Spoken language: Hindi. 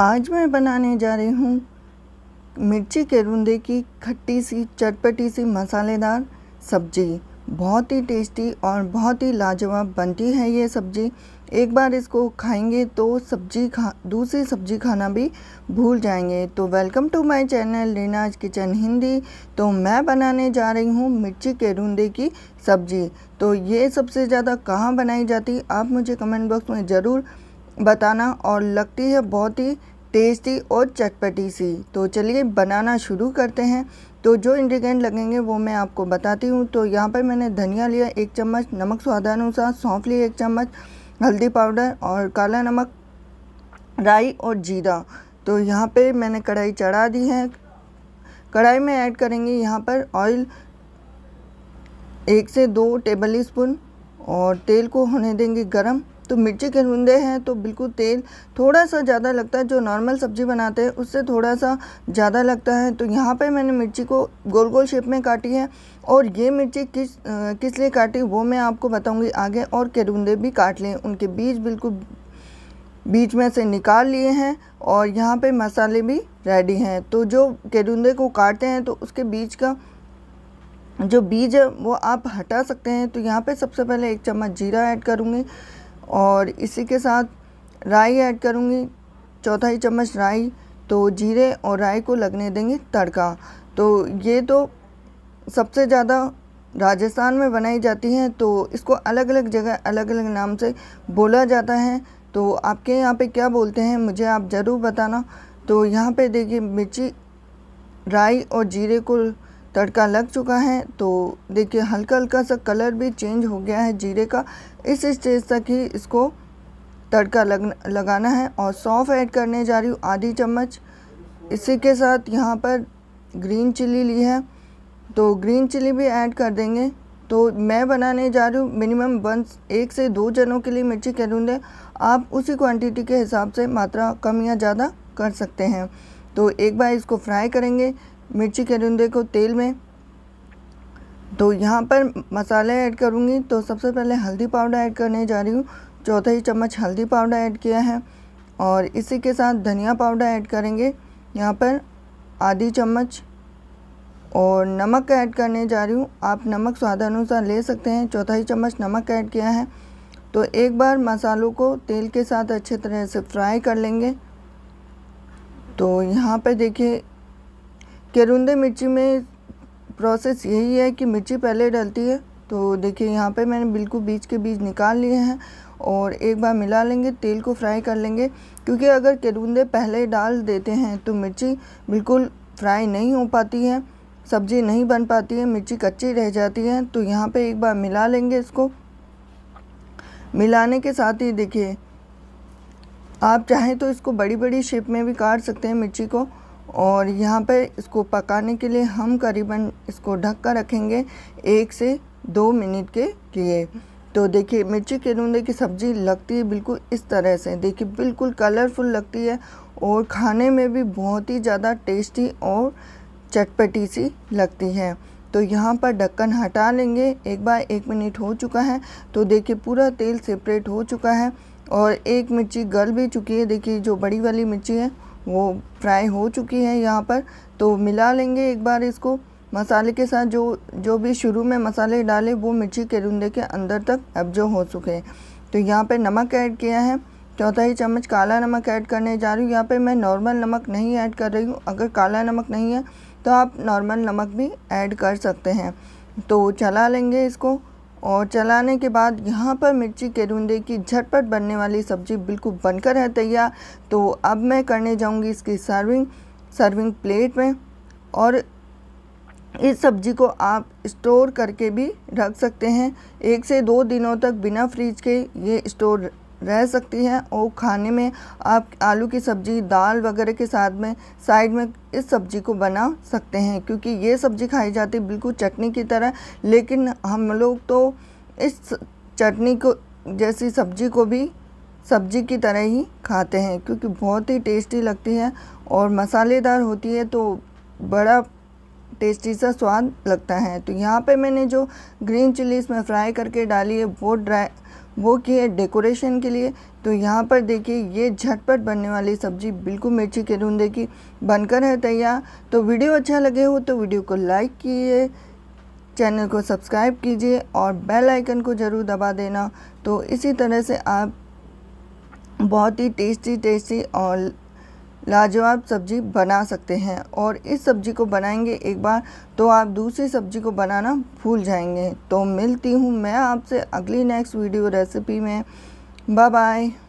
आज मैं बनाने जा रही हूँ मिर्ची के रूंदे की खट्टी सी चटपटी सी मसालेदार सब्जी बहुत ही टेस्टी और बहुत ही लाजवाब बनती है ये सब्ज़ी एक बार इसको खाएंगे तो सब्जी खा दूसरी सब्जी खाना भी भूल जाएंगे तो welcome to my channel Reena's kitchen Hindi तो मैं बनाने जा रही हूँ मिर्ची के रूंदे की सब्ज़ी तो ये सबसे ज़्यादा कहाँ बनाई जाती आप मुझे कमेंट बॉक्स में ज़रूर बताना और लगती है बहुत ही टेस्टी और चटपटी सी तो चलिए बनाना शुरू करते हैं तो जो इंग्रेडिएंट लगेंगे वो मैं आपको बताती हूँ तो यहाँ पर मैंने धनिया लिया एक चम्मच नमक स्वादानुसार सौंफ लिया एक चम्मच हल्दी पाउडर और काला नमक राई और जीरा तो यहाँ पे मैंने कढ़ाई चढ़ा दी है कढ़ाई में ऐड करेंगे यहाँ पर ऑयल एक से दो टेबल स्पून और तेल को होने देंगे गरम तो मिर्ची रूंदे हैं तो बिल्कुल तेल थोड़ा सा ज़्यादा लगता है जो नॉर्मल सब्ज़ी बनाते हैं उससे थोड़ा सा ज़्यादा लगता है तो यहाँ पे मैंने मिर्ची को गोल गोल शेप में काटी है और ये मिर्ची किस किस लिए काटी वो मैं आपको बताऊँगी आगे और करूंदे भी काट लें उनके बीज बिल्कुल बीच में से निकाल लिए हैं और यहाँ पर मसाले भी रेडी हैं तो जो करूंदे को काटते हैं तो उसके बीज का जो बीज है वो आप हटा सकते हैं तो यहाँ पर सबसे पहले एक चम्मच जीरा ऐड करूँगी और इसी के साथ राई ऐड करूँगी चौथाई चम्मच राई तो जीरे और राई को लगने देंगे तड़का तो ये तो सबसे ज़्यादा राजस्थान में बनाई जाती है तो इसको अलग अलग जगह अलग अलग नाम से बोला जाता है तो आपके यहाँ पे क्या बोलते हैं मुझे आप ज़रूर बताना तो यहाँ पे देखिए मिर्ची राई और जीरे को तड़का लग चुका है तो देखिए हल्का हल्का सा कलर भी चेंज हो गया है जीरे का इस स्टेज तक ही इसको तड़का लग लगाना है और सौफ ऐड करने जा रही हूँ आधी चम्मच इसी के साथ यहाँ पर ग्रीन चिली ली है तो ग्रीन चिली भी ऐड कर देंगे तो मैं बनाने जा रही हूँ मिनिमम वन एक से दो जनों के लिए मिर्ची करूँदे आप उसी क्वांटिटी के हिसाब से मात्रा कम या ज़्यादा कर सकते हैं तो एक बार इसको फ्राई करेंगे मिर्ची करुंदे को तेल में तो यहाँ पर मसाले ऐड करूँगी तो सबसे पहले हल्दी पाउडर ऐड करने जा रही हूँ चौथाई चम्मच हल्दी पाउडर ऐड किया है और इसी के साथ धनिया पाउडर ऐड करेंगे यहाँ पर आधी चम्मच और नमक ऐड करने जा रही हूँ आप नमक स्वाद अनुसार ले सकते हैं चौथाई चम्मच नमक ऐड किया है तो एक बार मसालों को तेल के साथ अच्छे तरह से फ्राई कर लेंगे तो यहाँ पर देखिए करुंदे मिर्ची में प्रोसेस यही है कि मिर्ची पहले डलती है तो देखिए यहाँ पे मैंने बिल्कुल बीज के बीज निकाल लिए हैं और एक बार मिला लेंगे तेल को फ्राई कर लेंगे क्योंकि अगर करुंदे पहले डाल देते हैं तो मिर्ची बिल्कुल फ्राई नहीं हो पाती है सब्ज़ी नहीं बन पाती है मिर्ची कच्ची रह जाती है तो यहाँ पे एक बार मिला लेंगे इसको मिलाने के साथ ही देखिए आप चाहें तो इसको बड़ी बड़ी शेप में भी काट सकते हैं मिर्ची को और यहाँ पर इसको पकाने के लिए हम करीबन इसको ढक कर रखेंगे एक से दो मिनट के लिए तो देखिए मिर्ची के रूंदे की सब्ज़ी लगती है बिल्कुल इस तरह से देखिए बिल्कुल कलरफुल लगती है और खाने में भी बहुत ही ज़्यादा टेस्टी और चटपटी सी लगती है तो यहाँ पर ढक्कन हटा लेंगे एक बार एक मिनट हो चुका है तो देखिए पूरा तेल सेपरेट हो चुका है और एक मिर्ची गल भी चुकी है देखिए जो बड़ी वाली मिर्ची है वो फ्राई हो चुकी है यहाँ पर तो मिला लेंगे एक बार इसको मसाले के साथ जो जो भी शुरू में मसाले डाले वो मिर्ची रुंदे के अंदर तक अब जो हो चुके हैं तो यहाँ पे नमक ऐड किया है चौथा ही चम्मच काला नमक ऐड करने जा रही हूँ यहाँ पे मैं नॉर्मल नमक नहीं ऐड कर रही हूँ अगर काला नमक नहीं है तो आप नॉर्मल नमक भी ऐड कर सकते हैं तो चला लेंगे इसको और चलाने के बाद यहाँ पर मिर्ची के रूंदे की झटपट बनने वाली सब्ज़ी बिल्कुल बनकर है तैयार तो अब मैं करने जाऊँगी इसकी सर्विंग सर्विंग प्लेट में और इस सब्ज़ी को आप स्टोर करके भी रख सकते हैं एक से दो दिनों तक बिना फ्रिज के ये स्टोर रह सकती है और खाने में आप आलू की सब्ज़ी दाल वगैरह के साथ में साइड में इस सब्ज़ी को बना सकते हैं क्योंकि ये सब्ज़ी खाई जाती है बिल्कुल चटनी की तरह लेकिन हम लोग तो इस चटनी को जैसी सब्ज़ी को भी सब्ज़ी की तरह ही खाते हैं क्योंकि बहुत ही टेस्टी लगती है और मसालेदार होती है तो बड़ा टेस्टी सा स्वाद लगता है तो यहाँ पे मैंने जो ग्रीन चिली इसमें फ्राई करके डाली है वो ड्राई वो की है डेकोरेशन के लिए तो यहाँ पर देखिए ये झटपट बनने वाली सब्जी बिल्कुल मिर्ची के रूंदे की बनकर है तैयार तो वीडियो अच्छा लगे हो तो वीडियो को लाइक कीजिए चैनल को सब्सक्राइब कीजिए और बेल आइकन को ज़रूर दबा देना तो इसी तरह से आप बहुत ही टेस्टी टेस्टी और लाजवाब सब्जी बना सकते हैं और इस सब्जी को बनाएंगे एक बार तो आप दूसरी सब्जी को बनाना भूल जाएंगे तो मिलती हूँ मैं आपसे अगली नेक्स्ट वीडियो रेसिपी में बाय बाय